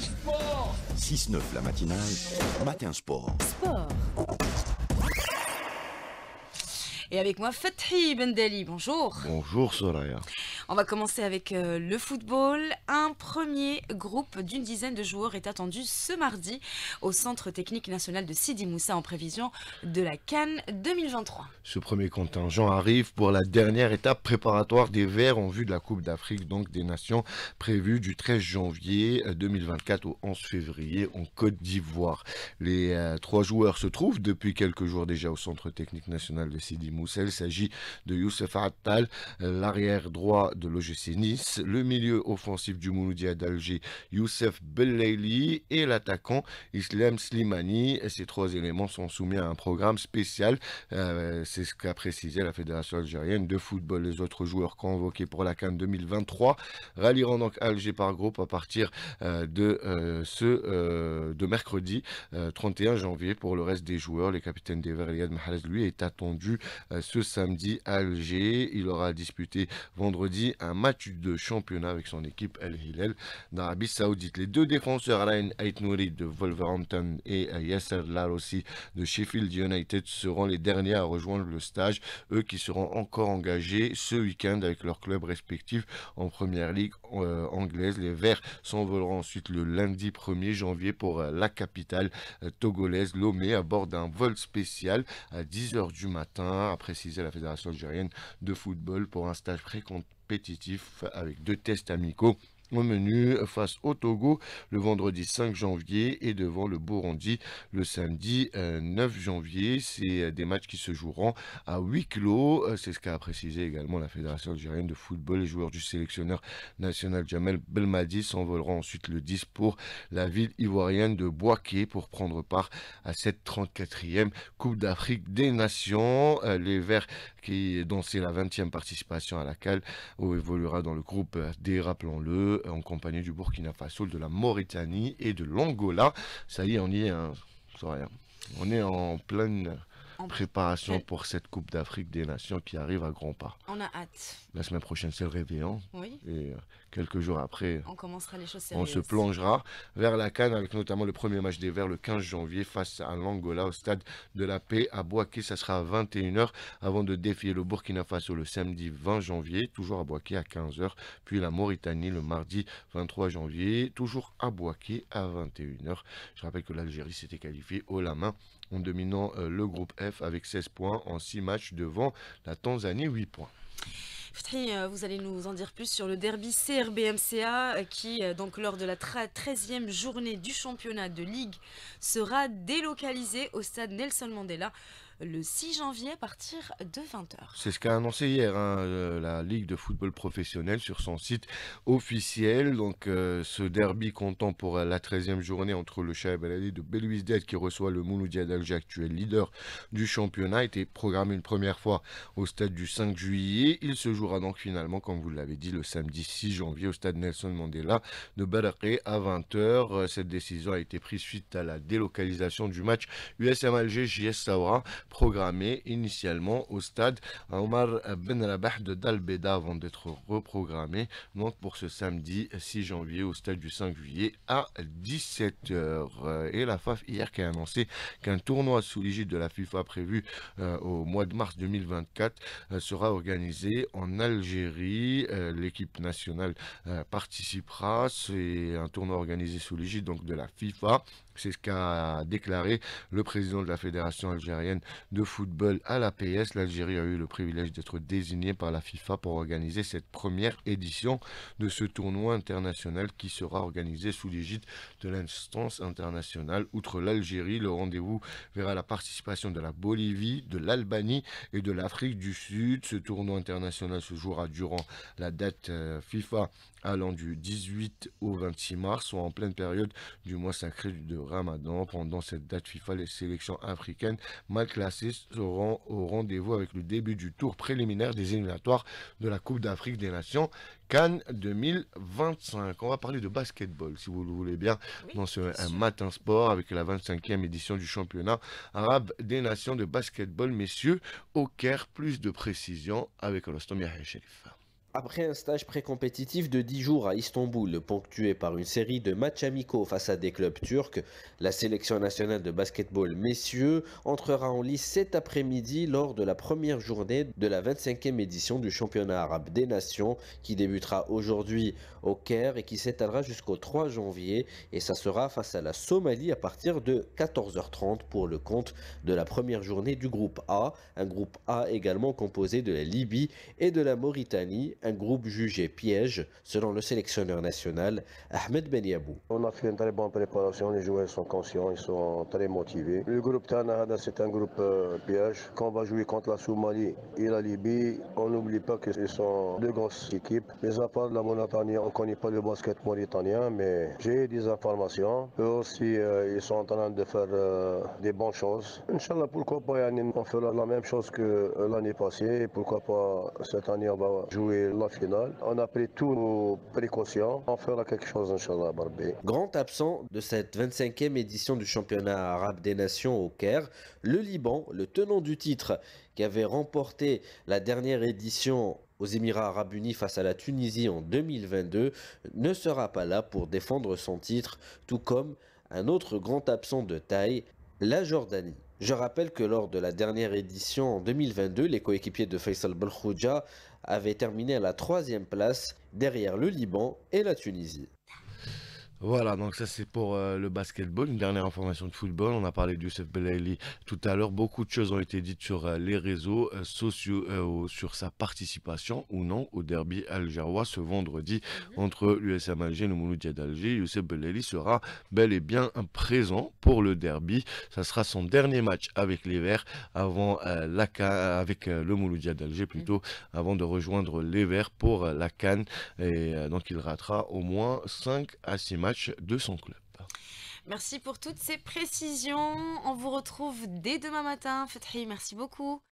sport 6-9 la matinale, matin sport. Sport et avec moi, Ben Bendeli, bonjour. Bonjour Soraya. On va commencer avec euh, le football. Un premier groupe d'une dizaine de joueurs est attendu ce mardi au Centre Technique National de Sidi Moussa en prévision de la Cannes 2023. Ce premier contingent arrive pour la dernière étape préparatoire des Verts en vue de la Coupe d'Afrique, donc des Nations, prévue du 13 janvier 2024 euh, au 11 février en Côte d'Ivoire. Les euh, trois joueurs se trouvent depuis quelques jours déjà au Centre Technique National de Sidi Moussa Moussa. Il s'agit de Youssef Attal, l'arrière droit de l'OGC Nice, le milieu offensif du Mouloudia d'Alger, Youssef Belayli et l'attaquant Islam Slimani. Ces trois éléments sont soumis à un programme spécial. Euh, c'est ce qu'a précisé la Fédération algérienne de football. Les autres joueurs convoqués pour la Cannes 2023 rallieront donc Alger par groupe à partir euh, de euh, ce de mercredi 31 janvier. Pour le reste des joueurs, les capitaine des Eliad lui, est attendu euh, ce samedi à Alger. Il aura disputé vendredi un match de championnat avec son équipe El Hilal d'Arabie Saoudite. Les deux défenseurs Alain Aitnouri de Wolverhampton et Yasser Larossi de Sheffield United seront les derniers à rejoindre le stage, eux qui seront encore engagés ce week-end avec leurs clubs respectifs en Première Ligue euh, anglaise. Les Verts s'envoleront ensuite le lundi 1er janvier pour euh, la capitale togolaise Lomé à bord d'un vol spécial à 10h du matin précisé la Fédération algérienne de football pour un stage pré-compétitif avec deux tests amicaux au menu face au Togo le vendredi 5 janvier et devant le Burundi le samedi 9 euh, janvier. C'est euh, des matchs qui se joueront à huis clos. Euh, c'est ce qu'a précisé également la Fédération algérienne de football. Les joueurs du sélectionneur national Jamel Belmadi s'envoleront ensuite le 10 pour la ville ivoirienne de Boaké pour prendre part à cette 34e Coupe d'Afrique des Nations. Les Verts qui dont c'est la 20e participation à laquelle évoluera dans le groupe des rappelons-le en compagnie du Burkina Faso, de la Mauritanie et de l'Angola. Ça y est, on y est. Hein. Hein. On est en pleine en Préparation pour cette Coupe d'Afrique des Nations qui arrive à grands pas. On a hâte. La semaine prochaine, c'est le réveillon. Oui. Et euh, quelques jours après, on commencera les choses On se plongera vers la Cannes avec notamment le premier match des Verts le 15 janvier face à l'Angola au stade de la Paix à Boaké. Ça sera à 21h avant de défier le Burkina Faso le samedi 20 janvier, toujours à Boaké à 15h, puis la Mauritanie le mardi 23 janvier, toujours à Boaké à 21h. Je rappelle que l'Algérie s'était qualifiée au la main en dominant euh, le groupe F avec 16 points en 6 matchs devant la Tanzanie 8 points. Euh, vous allez nous en dire plus sur le derby CRBMCA euh, qui, euh, donc, lors de la 13e journée du championnat de Ligue, sera délocalisé au stade Nelson Mandela le 6 janvier à partir de 20h. C'est ce qu'a annoncé hier hein, la Ligue de football professionnel sur son site officiel. Donc ce derby comptant pour la 13e journée entre le et Baladi de Belouizdad qui reçoit le Mouloudia d'Alger, actuel leader du championnat, était programmé une première fois au stade du 5 juillet. Il se jouera donc finalement, comme vous l'avez dit, le samedi 6 janvier au stade Nelson Mandela de Baraké à 20h. Euh, cette décision a été prise suite à la délocalisation du match USM Alger JS Saoura, programmé initialement au stade Omar Ben Rabah de Dalbeda avant d'être reprogrammé donc pour ce samedi 6 janvier au stade du 5 juillet à 17h. Euh, et la FAF hier qui a annoncé qu'un tournoi sous l'égide de la FIFA prévu euh, au mois de mars 2024 sera organisé en en Algérie. Euh, l'équipe nationale euh, participera. C'est un tournoi organisé sous l'égide donc de la FIFA. C'est ce qu'a déclaré le président de la Fédération algérienne de football à l'APS. L'Algérie a eu le privilège d'être désignée par la FIFA pour organiser cette première édition de ce tournoi international qui sera organisé sous l'égide de l'instance internationale. Outre l'Algérie, le rendez-vous verra la participation de la Bolivie, de l'Albanie et de l'Afrique du Sud. Ce tournoi international se jouera durant la date euh, FIFA allant du 18 au 26 mars, soit en pleine période du mois sacré de Ramadan. Pendant cette date FIFA, les sélections africaines mal classées seront au rendez-vous avec le début du tour préliminaire des éliminatoires de la Coupe d'Afrique des Nations Cannes 2025. On va parler de basketball, si vous le voulez bien, dans ce un matin sport avec la 25e édition du championnat arabe des nations de basketball, messieurs, au Caire. Plus de précision avec Yahya Sherif. Après un stage pré-compétitif de 10 jours à Istanbul, ponctué par une série de matchs amicaux face à des clubs turcs, la sélection nationale de basketball messieurs entrera en lice cet après-midi lors de la première journée de la 25e édition du championnat arabe des nations qui débutera aujourd'hui au Caire et qui s'étalera jusqu'au 3 janvier et ça sera face à la Somalie à partir de 14h30 pour le compte de la première journée du groupe A, un groupe A également composé de la Libye et de la Mauritanie, groupe jugé piège, selon le sélectionneur national Ahmed Ben On a fait une très bonne préparation, les joueurs sont conscients, ils sont très motivés. Le groupe Tanahada, c'est un groupe euh, piège. Quand on va jouer contre la Somalie et la Libye, on n'oublie pas que ce sont deux grosses équipes. Mais à part de la Mauritanie, on ne connaît pas le basket mauritanien, mais j'ai des informations. Eux aussi, euh, ils sont en train de faire euh, des bonnes choses. Inch'Allah, pourquoi pas, on fera la même chose que l'année passée. Pourquoi pas, cette année, on va jouer la finale. On a pris tous nos précautions. On fera quelque chose, Inch'Allah, Barbé. Grand absent de cette 25e édition du championnat arabe des nations au Caire, le Liban, le tenant du titre, qui avait remporté la dernière édition aux Émirats arabes unis face à la Tunisie en 2022, ne sera pas là pour défendre son titre, tout comme un autre grand absent de taille, la Jordanie. Je rappelle que lors de la dernière édition en 2022, les coéquipiers de Faisal Belkhouja avait terminé à la troisième place derrière le Liban et la Tunisie. Voilà, donc ça c'est pour euh, le basketball. Une dernière information de football, on a parlé de Youssef tout à l'heure. Beaucoup de choses ont été dites sur euh, les réseaux euh, sociaux, sur sa participation ou non au derby algérois ce vendredi mhm. entre l'USM Alger et le Mouloudia d'Alger. Youssef Belaili sera bel et bien présent pour le derby. Ça sera son dernier match avec les Verts avant la avec le Mouloudia d'Alger mhm. plutôt, avant de rejoindre les Verts pour la Cannes. Et donc il ratera au moins 5 à 6 matchs de son club. Merci pour toutes ces précisions. On vous retrouve dès demain matin, Fethi. Merci beaucoup.